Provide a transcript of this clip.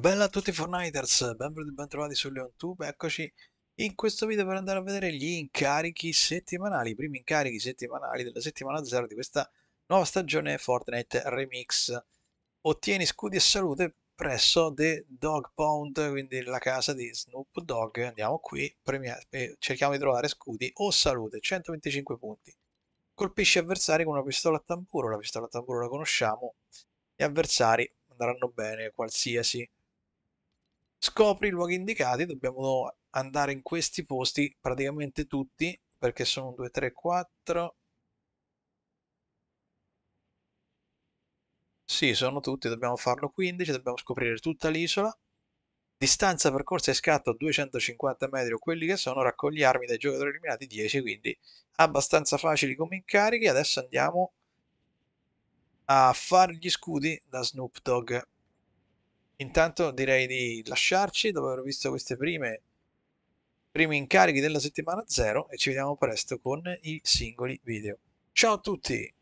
Bella a tutti Fortniters, benvenuti e bentrovati su LeonTube, eccoci in questo video per andare a vedere gli incarichi settimanali, i primi incarichi settimanali della settimana 0 di questa nuova stagione Fortnite Remix. Ottieni scudi e salute presso The Dog Pound, quindi la casa di Snoop Dogg, andiamo qui, eh, cerchiamo di trovare scudi o salute, 125 punti. Colpisci avversari con una pistola a tamburo, la pistola a tamburo la conosciamo, gli avversari andranno bene qualsiasi scopri i luoghi indicati, dobbiamo andare in questi posti praticamente tutti, perché sono 2, 3, 4... Sì, sono tutti, dobbiamo farlo 15, dobbiamo scoprire tutta l'isola. Distanza, percorsa e scatto 250 metri o quelli che sono, raccogli armi dai giocatori eliminati 10, quindi abbastanza facili come incarichi. Adesso andiamo a fare gli scudi da Snoop Dogg. Intanto direi di lasciarci dopo aver visto queste prime primi incarichi della settimana 0 e ci vediamo presto con i singoli video. Ciao a tutti!